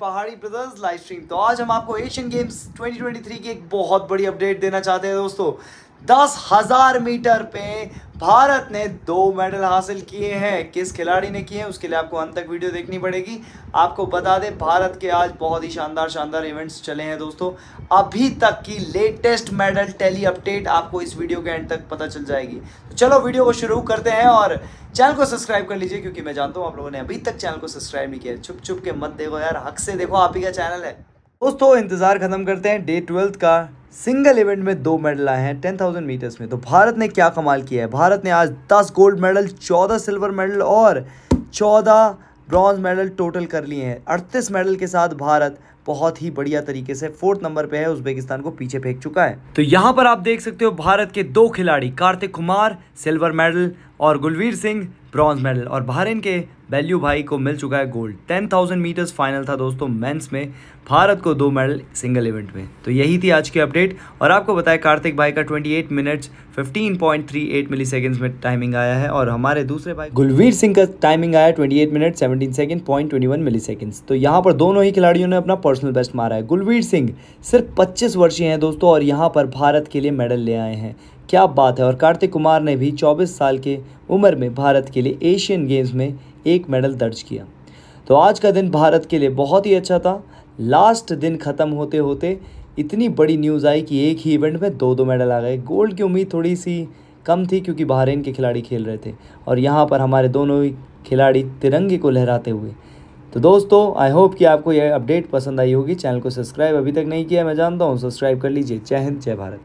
पहाड़ी brothers live stream तो आज हम आपको एशियन गेम्स 2023 की एक बहुत बड़ी अपडेट देना चाहते हैं दोस्तों दस हजार मीटर पे भारत ने दो मेडल हासिल किए हैं किस खिलाड़ी ने किए हैं उसके लिए आपको अंत तक वीडियो देखनी पड़ेगी आपको बता दें भारत के आज बहुत ही शानदार शानदार इवेंट्स चले हैं दोस्तों अभी तक की लेटेस्ट मेडल टेली अपडेट आपको इस वीडियो के एंड तक पता चल जाएगी तो चलो वीडियो को शुरू करते हैं और चैनल को सब्सक्राइब कर लीजिए क्योंकि मैं जानता हूँ आप लोगों ने अभी तक चैनल को सब्सक्राइब नहीं किया छुप छुप के मत देखो यार हक से देखो आप ही का चैनल है दोस्तों इंतज़ार ख़त्म करते हैं डे ट्वेल्थ का सिंगल इवेंट में दो मेडल आए हैं टेन थाउजेंड मीटर्स में तो भारत ने क्या कमाल किया है भारत ने आज दस गोल्ड मेडल चौदह सिल्वर मेडल और चौदह ब्रॉन्ज मेडल टोटल कर लिए हैं अड़तीस मेडल के साथ भारत बहुत ही बढ़िया तरीके से फोर्थ नंबर पे है उज्बेकिस्तान को पीछे फेंक चुका है तो यहाँ पर आप देख सकते हो भारत के दो खिलाड़ी कार्तिक कुमार सिल्वर मेडल और गुलवीर सिंह ब्रॉन्ज मेडल और बहरीन के बैल्यू भाई को मिल चुका है gold ten thousand meters final था दोस्तों मेंस में भारत को दो मेडल सिंगल इवेंट में तो यही थी आज की अपडेट और आपको बताया कार्तिक भाई का 28 मिनट्स 15.38 मिली सेकेंड्स में टाइमिंग आया है और हमारे दूसरे भाई गुलवीर सिंह का टाइमिंग आया eight minute seventeen second point milliseconds तो यहाँ पर दोनों ही खिलाड़ियों ने अपना पर्सनल बेस्ट मारा है गुलवीर सिंह सिर्फ 25 वर्षीय हैं दोस्तों और यहाँ पर भारत के लिए मेडल ले आए हैं क्या बात है और कार्तिक कुमार ने भी 24 साल के उम्र में भारत के लिए एशियन गेम्स में एक मेडल दर्ज किया तो आज का दिन भारत के लिए बहुत ही अच्छा था लास्ट दिन ख़त्म होते होते इतनी बड़ी न्यूज़ आई कि एक ही इवेंट में दो दो मेडल आ गए गोल्ड की उम्मीद थोड़ी सी कम थी क्योंकि बहरीन के खिलाड़ी खेल रहे थे और यहाँ पर हमारे दोनों ही खिलाड़ी तिरंगे को लहराते हुए तो दोस्तों आई होप कि आपको यह अपडेट पसंद आई होगी चैनल को सब्सक्राइब अभी तक नहीं किया मैं जानता हूँ सब्सक्राइब कर लीजिए जय हिंद जय भारत